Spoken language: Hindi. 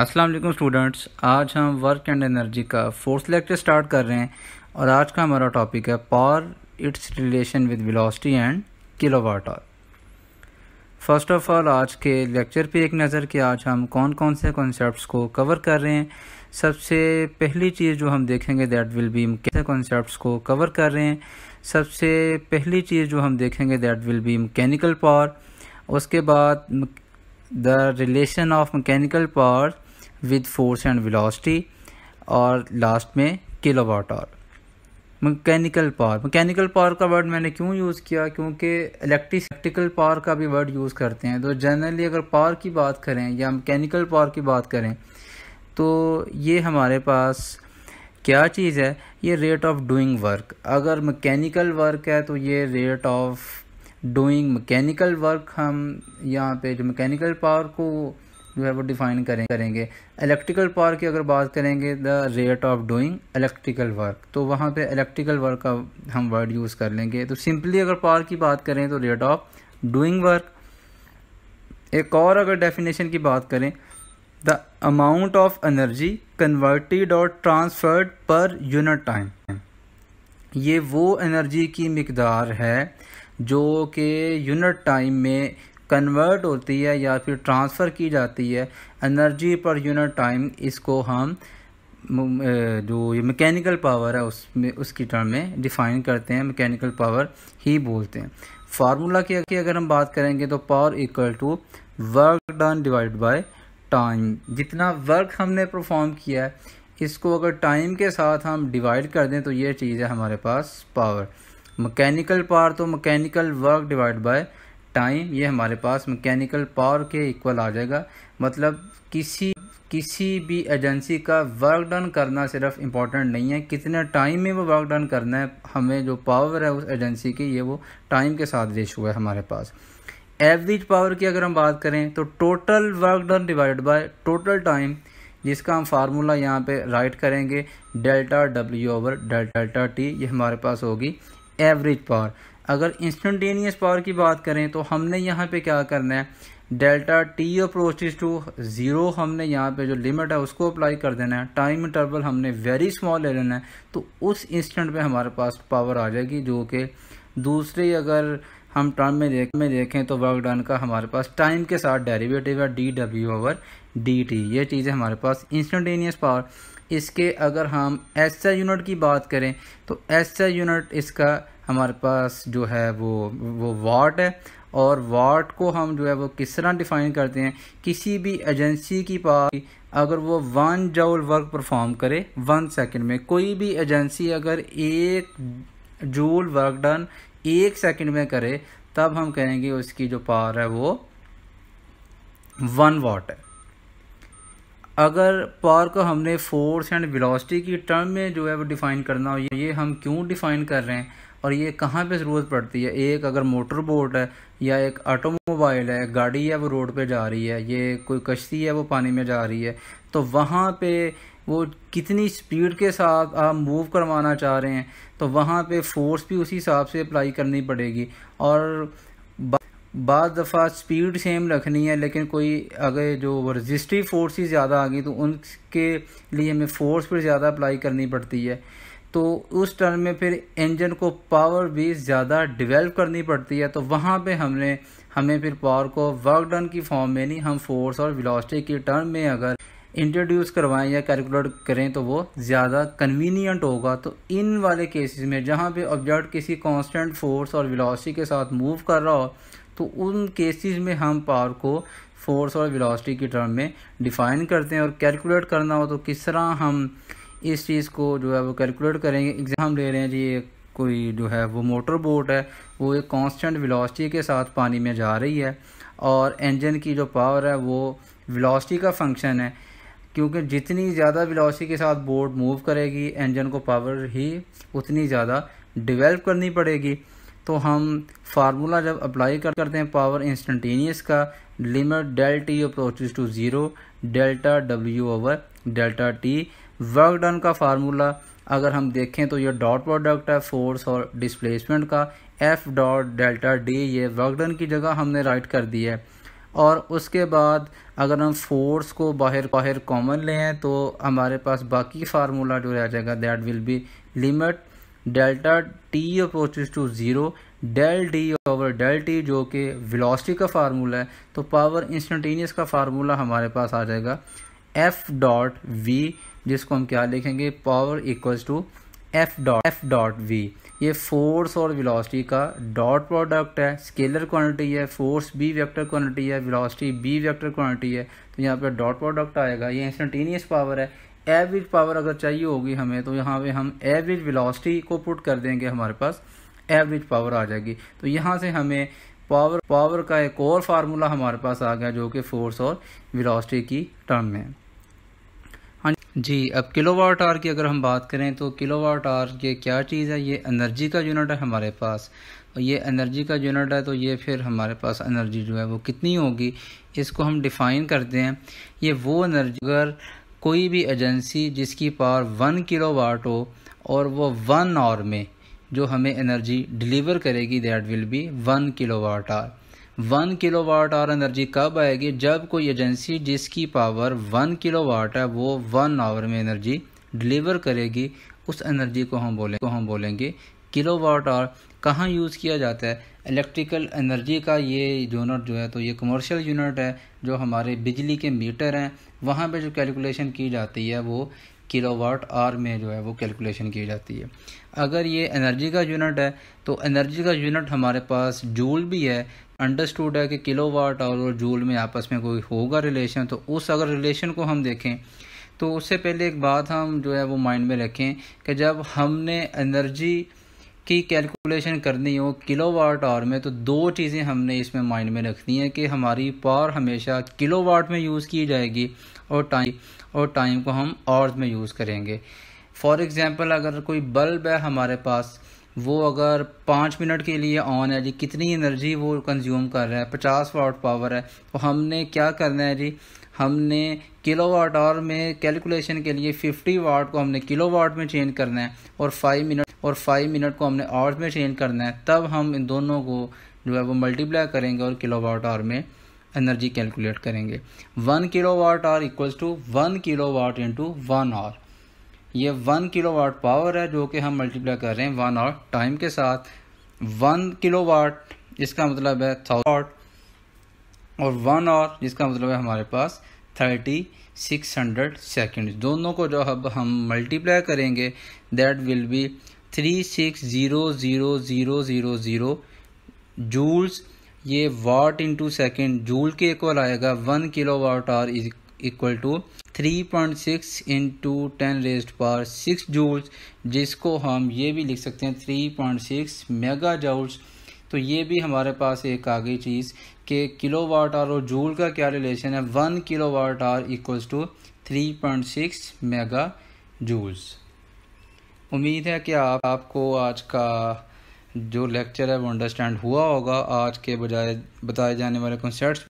अस्सलाम वालेकुम स्टूडेंट्स आज हम वर्क एंड एनर्जी का फोर्थ लेक्चर स्टार्ट कर रहे हैं और आज का हमारा टॉपिक है power it's relation with velocity and kilowatt hour first of all आज के लेक्चर पे एक नज़र कि आज हम कौन कौन से कॉन्सेप्ट्स को कवर कर रहे हैं सबसे पहली चीज़ जो हम देखेंगे दैट विल बी कैसे कॉन्सेप्ट्स को कवर कर रहे हैं सबसे पहली चीज़ जो हम देखेंगे that will be mechanical power उसके बाद the relation of mechanical power with force and velocity और लास्ट में kilowatt hour mechanical power mechanical power का वर्ड मैंने क्यों यूज़ किया क्योंकि इलेक्ट्रिकल पावर का भी वर्ड यूज़ करते हैं तो जनरली अगर पावर की बात करें या मकैनिकल पावर की बात करें तो ये हमारे पास क्या चीज़ है ये रेट ऑफ डूइंग वर्क अगर मकैनिकल वर्क है तो ये rate of doing mechanical work हम यहाँ पे जो मकैनिकल पावर को जो है वो डिफाइन करें करेंगे इलेक्ट्रिकल पावर की अगर बात करेंगे the rate of doing electrical work तो वहाँ पे इलेक्ट्रिकल वर्क का हम वर्ड यूज़ कर लेंगे तो सिंपली अगर पावर की बात करें तो रेट ऑफ डूइंग वर्क एक और अगर डेफिनेशन की बात करें the amount of energy converted और ट्रांसफर्ड पर यूनिट टाइम ये वो एनर्जी की मकदार है जो कि यूनिट टाइम में कन्वर्ट होती है या फिर ट्रांसफ़र की जाती है एनर्जी पर यूनिट टाइम इसको हम जो ये मैकेनिकल पावर है उसमें उसकी टर्म में डिफ़ाइन करते हैं मैकेनिकल पावर ही बोलते हैं फार्मूला की अगर हम बात करेंगे तो power equal to work done divide by time जितना वर्क हमने परफॉर्म किया है इसको अगर टाइम के साथ हम डिवाइड कर दें तो ये चीज़ है हमारे पास पावर मकैनिकल पावर तो mechanical work divide by time ये हमारे पास मैकेनिकल पावर के इक्वल आ जाएगा मतलब किसी किसी भी एजेंसी का वर्क डन करना सिर्फ इम्पॉर्टेंट नहीं है कितने टाइम में वो वर्क डन करना है हमें जो पावर है उस एजेंसी की ये वो टाइम के साथ हुआ है हमारे पास एवरेज पावर की अगर हम बात करें तो total work done divide by total time जिसका हम फार्मूला यहाँ पे राइट करेंगे delta W over delta T ये हमारे पास होगी एवरेज पावर अगर इंस्टेंटेनियस पावर की बात करें तो हमने यहाँ पे क्या करना है delta T approach to zero हमने यहाँ पे जो लिमिट है उसको अप्लाई कर देना है टाइम इंटरवल हमने वेरी स्मॉल ले लेना है तो उस इंस्टेंट पे हमारे पास पावर आ जाएगी जो कि दूसरी अगर हम टर्म में देख में देखें तो वर्क डन का हमारे पास टाइम के साथ डेरिवेटिव है D W over D T ये चीज़ें हमारे पास इंस्टेंटेनियस पावर इसके अगर हम एस यूनिट की बात करें तो एस यूनिट इसका हमारे पास जो है वो वो वाट है और वाट को हम जो है वो किस तरह डिफाइन करते हैं किसी भी एजेंसी की पास अगर वो वन जाउल वर्क परफॉर्म करे वन सेकंड में कोई भी एजेंसी अगर एक जूल वर्क डन एक सेकंड में करे तब हम कहेंगे उसकी जो पावर है वो वन वाट है अगर पावर को हमने फोर्स एंड वेलोसिटी की टर्म में जो है वो डिफ़ाइन करना हो ये हम क्यों डिफ़ाइन कर रहे हैं और ये कहाँ पे ज़रूरत पड़ती है एक अगर मोटर बोट है या एक ऑटोमोबाइल है गाड़ी है वो रोड पे जा रही है ये कोई कश्ती है वो पानी में जा रही है तो वहाँ पे वो कितनी स्पीड के साथ आप मूव करवाना चाह रहे हैं तो वहाँ पे फोर्स भी उसी हिसाब से अप्लाई करनी पड़ेगी और बाद दफ़ा स्पीड सेम रखनी है लेकिन कोई अगर जो रजिस्ट्री ही ज़्यादा आ गई तो उनके लिए हमें फोर्स पर ज़्यादा अप्लाई करनी पड़ती है तो उस टर्म में फिर इंजन को पावर भी ज़्यादा डेवलप करनी पड़ती है तो वहाँ पे हमने हमें फिर पावर को वर्क डन की फॉर्म में नहीं हम फोर्स और विलासटी की टर्म में अगर इंट्रोड्यूस करवाएं या कैलकुलेट करें तो वो ज़्यादा कन्वीनियंट होगा तो इन वाले केसेस में जहाँ पे ऑब्जेक्ट किसी कांस्टेंट फोर्स और वेलोसिटी के साथ मूव कर रहा हो तो उन केसेस में हम पावर को फोर्स और वेलोसिटी की टर्म में डिफ़ाइन करते हैं और कैलकुलेट करना हो तो किस तरह हम इस चीज़ को जो है वो कैलकुलेट करेंगे एग्ज़ाम ले रहे हैं जी एक कोई जो है वो मोटर बोट है वो एक कांस्टेंट वेलोसिटी के साथ पानी में जा रही है और इंजन की जो पावर है वो वेलोसिटी का फंक्शन है क्योंकि जितनी ज़्यादा वेलोसिटी के साथ बोट मूव करेगी इंजन को पावर ही उतनी ज़्यादा डेवलप करनी पड़ेगी तो हम फार्मूला जब अप्लाई कर करते हैं पावर इंस्टेंटेनियस का limit del T approaches to zero delta W over delta T work done का फार्मूला अगर हम देखें तो ये डॉट प्रोडक्ट है फोर्स और डिस्प्लेसमेंट का एफ डॉट डेल्टा डी ये वर्क डन की जगह हमने राइट कर दी है और उसके बाद अगर हम फोर्स को बाहर बाहर कॉमन लें तो हमारे पास बाकी फार्मूला जो रह जाएगा that will be limit delta T approach to zero del D over del T जो कि वेलोसिटी का फार्मूला है तो पावर इंस्टेंटेनियस का फार्मूला हमारे पास आ जाएगा एफ डॉट वी जिसको हम क्या लिखेंगे power equals to F dot F dot V ये फोर्स और वेलोसिटी का डॉट प्रोडक्ट है स्केलर क्वांटिटी है फोर्स बी वेक्टर क्वांटिटी है वेलोसिटी बी वेक्टर क्वांटिटी है तो यहाँ पर डॉट प्रोडक्ट आएगा ये इंस्टेंटेनियस पावर है एवरेज पावर अगर चाहिए होगी हमें तो यहाँ पे हम एवरेज वेलोसिटी को पुट कर देंगे हमारे पास एवरेज पावर आ जाएगी तो यहाँ से हमें पावर पावर का एक और फार्मूला हमारे पास आ गया जो कि फोर्स और वेलोसिटी की टर्म में हाँ जी अब किलोवाट आर की अगर हम बात करें तो किलोवाट आर ये क्या चीज़ है ये एनर्जी का यूनिट है हमारे पास और ये एनर्जी का यूनिट है तो ये फिर हमारे पास एनर्जी जो है वो कितनी होगी इसको हम डिफ़ाइन करते हैं ये वो एनर्जी अगर कोई भी एजेंसी जिसकी पावर वन किलो वाट हो और वो वन आवर में जो हमें एनर्जी डिलीवर करेगी that will be one kilo watt hour one kilo watt hour energy कब आएगी जब कोई एजेंसी जिसकी पावर वन किलो वाट है वो वन आवर में एनर्जी डिलीवर करेगी उस एनर्जी को हम बोले को हम बोलेंगे किलोवाट और कहाँ यूज़ किया जाता है इलेक्ट्रिकल एनर्जी का ये यूनिट जो है तो ये कमर्शियल यूनिट है जो हमारे बिजली के मीटर हैं वहाँ पे जो कैलकुलेशन की जाती है वो किलोवाट आर में जो है वो कैलकुलेशन की जाती है अगर ये एनर्जी का यूनिट है तो एनर्जी का यूनिट हमारे पास जूल भी है अंडरस्टूड है कि किलोवाट आर और जूल में आपस में कोई होगा रिलेशन तो उस अगर रिलेशन को हम देखें तो उससे पहले एक बात हम जो है वो माइंड में रखें कि जब हमने एनर्जी की कैलकुलेशन करनी हो किलोवाट आवर में तो दो चीज़ें हमने इसमें माइंड में रखनी है कि हमारी पावर हमेशा किलोवाट में यूज़ की जाएगी और टाइम और टाइम को हम आवर्स में यूज़ करेंगे फॉर एग्ज़ाम्पल अगर कोई बल्ब है हमारे पास वो अगर पाँच मिनट के लिए ऑन है जी कितनी एनर्जी वो कंज्यूम कर रहा है पचास वाट पावर है तो हमने क्या करना है जी हमने किलोवाट आवर में कैलकुलेशन के लिए 50 वाट को हमने किलोवाट में चेंज करना है और 5 मिनट और 5 मिनट को हमने आवर्स में चेंज करना है तब हम इन दोनों को जो है वो मल्टीप्लाई करेंगे और किलोवाट आवर में एनर्जी कैलकुलेट करेंगे one kilo watt hour equals to one kilo watt to one hour ये वन किलो वाट पावर है जो कि हम मल्टीप्लाई कर रहे हैं वन आवर टाइम के साथ वन किलो वाट इसका मतलब है थाउट और वन आवर जिसका मतलब है हमारे पास थर्टी सिक्स हंड्रेड सेकेंड दोनों को जो अब हम मल्टीप्लाई करेंगे that will be three six zero zero zero zero zero joules ये वाट इंटू सेकेंड जूल के इक्वल आएगा one kilo watt hour is equal to three point six into ten raised power six joules जिसको हम ये भी लिख सकते हैं three point six mega joules तो ये भी हमारे पास एक आ गई चीज़ कि किलो वाट आर और जूल का क्या रिलेशन है one kilo watt hour equals to three point six mega joules उम्मीद है कि आप आपको आज का जो लेक्चर है वो अंडरस्टैंड हुआ होगा आज के बजाय बताए जाने वाले कॉन्सेप्ट